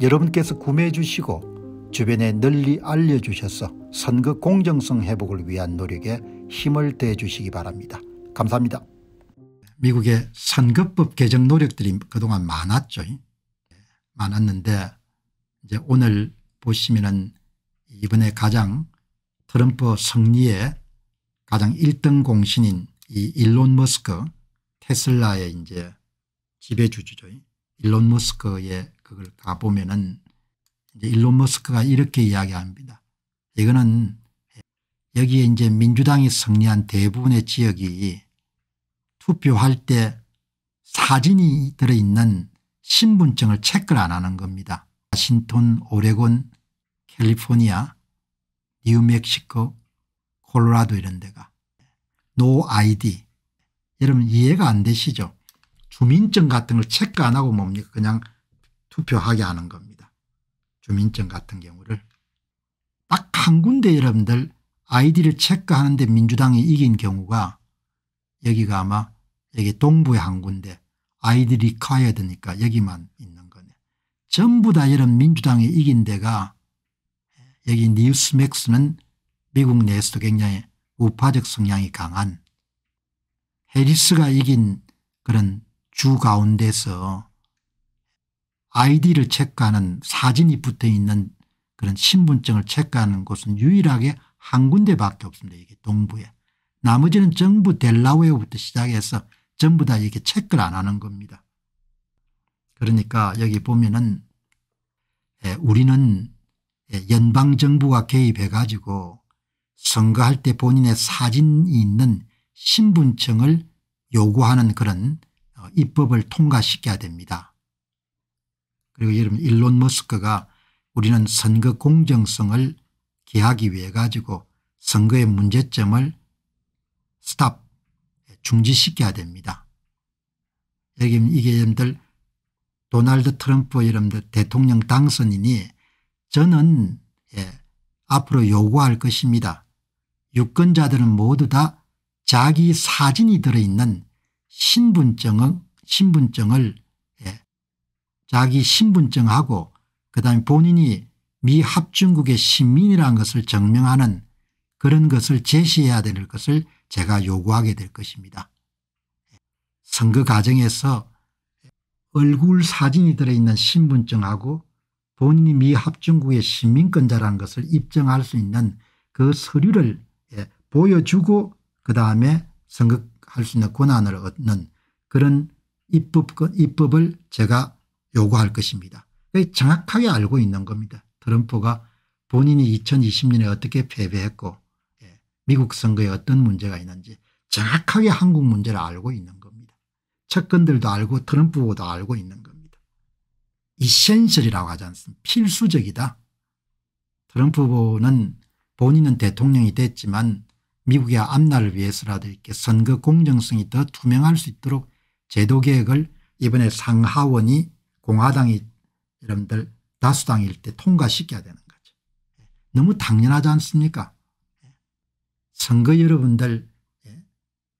여러분께서 구매해 주시고 주변에 널리 알려주셔서 선거 공정성 회복을 위한 노력에 힘을 대해 주시기 바랍니다. 감사합니다. 미국의 선거법 개정 노력들이 그동안 많았죠. 많았는데 이제 오늘 보시면 이번에 가장 트럼프 승리의 가장 1등 공신인 이 일론 머스크 테슬라의 이제 지배주주죠. 일론 머스크의 그걸 가보면은 일론 머스크가 이렇게 이야기합니다. 이거는 여기에 이제 민주당이 승리한 대부분의 지역이 투표할 때 사진이 들어있는 신분증을 체크를 안 하는 겁니다. 신톤 오레곤, 캘리포니아, 뉴멕시코, 콜로라도 이런 데가. 노 아이디. 여러분 이해가 안 되시죠? 주민증 같은 걸 체크 안 하고 뭡니까 그냥 투표하게 하는 겁니다. 주민증 같은 경우를. 딱 한 군데 여러분들 아이디를 체크하는데 민주당이 이긴 경우가 여기가 아마 여기 동부의 한 군데 아이디 리카야되니까 여기만 있는 거네. 전부 다 이런 민주당이 이긴 데가 여기 뉴스맥스는 미국 내에서도 굉장히 우파적 성향이 강한 해리스가 이긴 그런 주 가운데서 아이디를 체크하는 사진이 붙어 있는 그런 신분증을 체크하는 곳은 유일하게 한 군데밖에 없습니다. 이게 동부에. 나머지는 정부 델라웨어부터 시작해서 전부 다 이렇게 체크를 안 하는 겁니다. 그러니까 여기 보면은 예, 우리는 예, 연방정부가 개입해 가지고 선거할 때 본인의 사진이 있는 신분증을 요구하는 그런 어, 입법을 통과시켜야 됩니다. 그리고 여러분 일론 머스크가 우리는 선거 공정성을 기하기 위해 가지고 선거의 문제점을 스탑 예, 중지시켜야 됩니다. 여기 이게 여러분들 도널드 트럼프 여러분들 대통령 당선인이 저는 예, 앞으로 요구할 것입니다. 유권자들은 모두 다 자기 사진이 들어있는 신분증은 신분증을 예, 자기 신분증하고 그다음에 본인이 미 합중국의 시민이라는 것을 증명하는 그런 것을 제시해야 될 것을 제가 요구하게 될 것입니다. 선거 과정에서 얼굴 사진이 들어있는 신분증하고 본인이 미 합중국의 시민권자라는 것을 입증할 수 있는 그 서류를 예, 보여주고 그다음에 선거 할수 있는 권한을 얻는 그런 입법, 입법을 제가 요구할 것입니다. 정확하게 알고 있는 겁니다. 트럼프가 본인이 2020년에 어떻게 패배했고 예, 미국 선거에 어떤 문제가 있는지 정확하게 한국 문제를 알고 있는 겁니다. 측근들도 알고 트럼프도 보 알고 있는 겁니다. 이센셜이라고 하지 않습니까 필수적이다. 트럼프는 보 본인은 대통령이 됐지만 미국의 앞날을 위해서라도 이렇게 선거 공정성이 더 투명할 수 있도록 제도 개혁을 이번에 상하원이 공화당이 여러분들 다수당일 때 통과시켜야 되는 거죠. 너무 당연하지 않습니까? 선거 여러분들 예,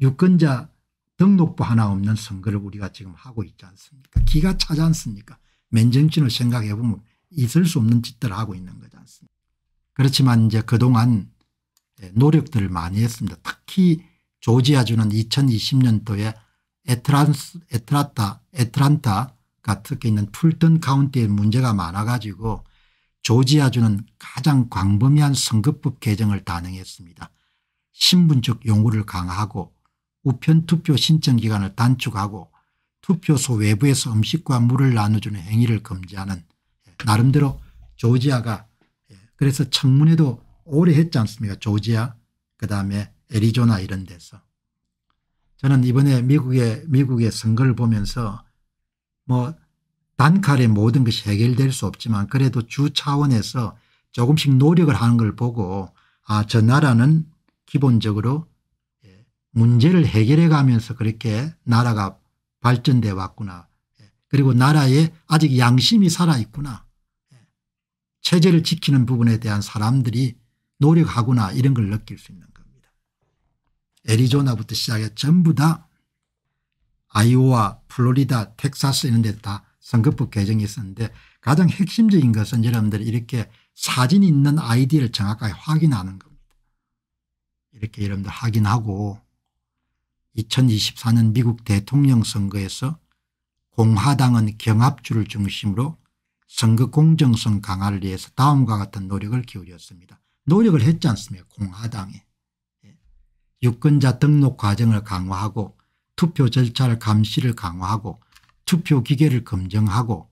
유권자 등록부 하나 없는 선거를 우리가 지금 하고 있지 않습니까? 기가 차지 않습니까? 맨정신을 생각해 보면 있을 수 없는 짓들을 하고 있는 거지 않습니까? 그렇지만 이제 그동안 예, 노력들을 많이 했습니다. 특히 조지아주는 2020년도에 에트란스, 에트란타, 에트란타가 특히 있는 풀턴 카운티에 문제가 많아가지고 조지아주는 가장 광범위한 선거법 개정을 단행했습니다. 신분적 용구를 강화하고 우편 투표 신청 기간을 단축하고 투표소 외부에서 음식과 물을 나눠주는 행위를 금지하는 예, 나름대로 조지아가 예, 그래서 청문회도 오래 했지 않습니까 조지아 그다음에 애리조나 이런 데서. 저는 이번에 미국의 미국의 선거를 보면서 뭐 단칼에 모든 것이 해결될 수 없지만 그래도 주 차원에서 조금씩 노력을 하는 걸 보고 아저 나라는 기본적으로 예, 문제를 해결해 가면서 그렇게 나라가 발전돼 왔구나. 예, 그리고 나라에 아직 양심이 살아있구나. 예, 체제를 지키는 부분에 대한 사람들이 노력하구나 이런 걸 느낄 수 있는 겁니다. 애리조나부터 시작해 전부 다 아이오와 플로리다 텍사스 이런 데 다 선거법 개정이 있었는데 가장 핵심적인 것은 여러분들이 이렇게 사진 있는 아이디를 정확하게 확인하는 겁니다. 이렇게 여러분들 확인하고 2024년 미국 대통령 선거에서 공화당은 경합주를 중심으로 선거 공정성 강화를 위해서 다음과 같은 노력을 기울였습니다. 노력을 했지 않습니까 공화당이. 예. 유권자 등록 과정을 강화하고 투표 절차를 감시를 강화하고 투표 기계를 검증하고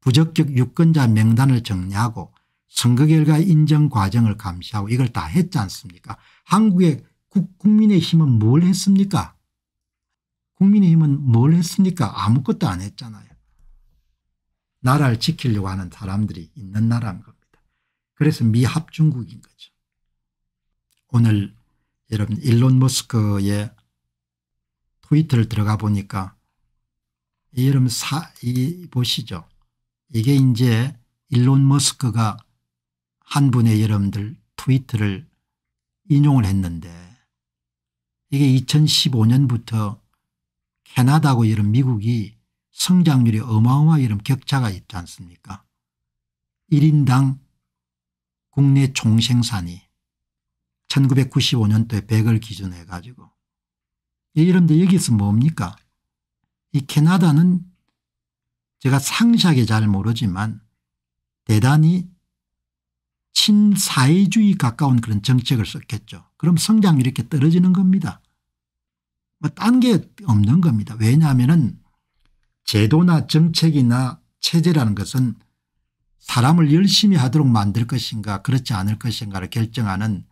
부적격 유권자 명단을 정리하고 선거 결과 인정 과정을 감시하고 이걸 다 했지 않습니까 한국의 국민의힘은 뭘 했습니까 국민의힘은 뭘 했습니까 아무것도 안 했잖아요 나라를 지키려고 하는 사람들이 있는 나라인 겁니다. 그래서 미합중국인 거죠. 오늘 여러분 일론 머스크의 트위터를 들어가 보니까 여러분 사, 이, 보시죠. 이게 이제 일론 머스크가 한 분의 여러분들 트위터를 인용을 했는데 이게 2015년부터 캐나다고 이런 미국이 성장률이 어마어마 이런 격차가 있지 않습니까? 1인당 국내 총생산이 1995년도에 100을 기준 해가지고 이런데 여기서 뭡니까 이 캐나다는 제가 상세하게 잘 모르지만 대단히 친사회주의 가까운 그런 정책을 썼겠죠. 그럼 성장이 이렇게 떨어지는 겁니다. 뭐딴 게 없는 겁니다. 왜냐하면 은 제도나 정책이나 체제라는 것은 사람을 열심히 하도록 만들 것인가 그렇지 않을 것인가를 결정하는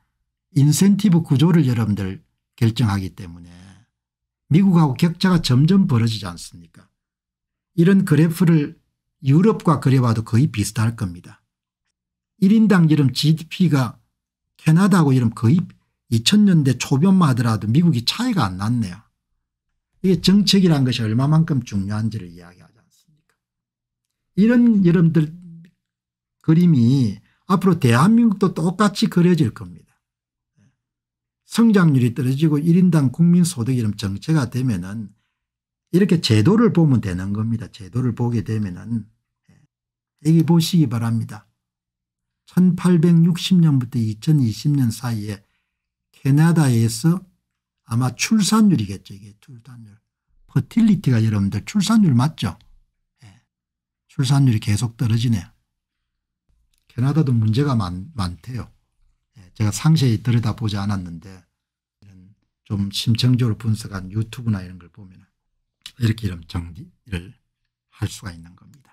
인센티브 구조를 여러분들 결정하기 때문에 미국하고 격차가 점점 벌어지지 않습니까 이런 그래프를 유럽과 그려봐도 거의 비슷할 겁니다. 1인당 이름 gdp가 캐나다하고 이름 거의 2000년대 초변만 하더라도 미국이 차이가 안 났네요. 이게 정책이란 것이 얼마만큼 중요한지를 이야기하지 않습니까 이런 여러분들 그림이 앞으로 대한민국도 똑같이 그려질 겁니다. 성장률이 떨어지고 1인당 국민소득 이름 정체가 되면 은 이렇게 제도를 보면 되는 겁니다. 제도를 보게 되면 은 예. 여기 보시기 바랍니다. 1860년부터 2020년 사이에 캐나다에서 아마 출산율이겠죠. 이게 출산율. 퍼틸리티가 여러분들 출산율 맞죠? 예. 출산율이 계속 떨어지네요. 캐나다도 문제가 많, 많대요. 예, 제가 상세히 들여다보지 않았는데 좀 심층적으로 분석한 유튜브나 이런 걸 보면 이렇게 이름 정리를 할 수가 있는 겁니다.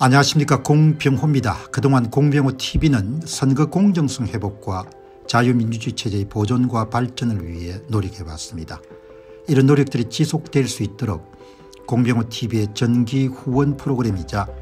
안녕하십니까 공병호입니다. 그동안 공병호 tv는 선거 공정성 회복과 자유민주주의 체제의 보존과 발전을 위해 노력해왔습니다. 이런 노력들이 지속될 수 있도록 공병호 tv의 전기 후원 프로그램이자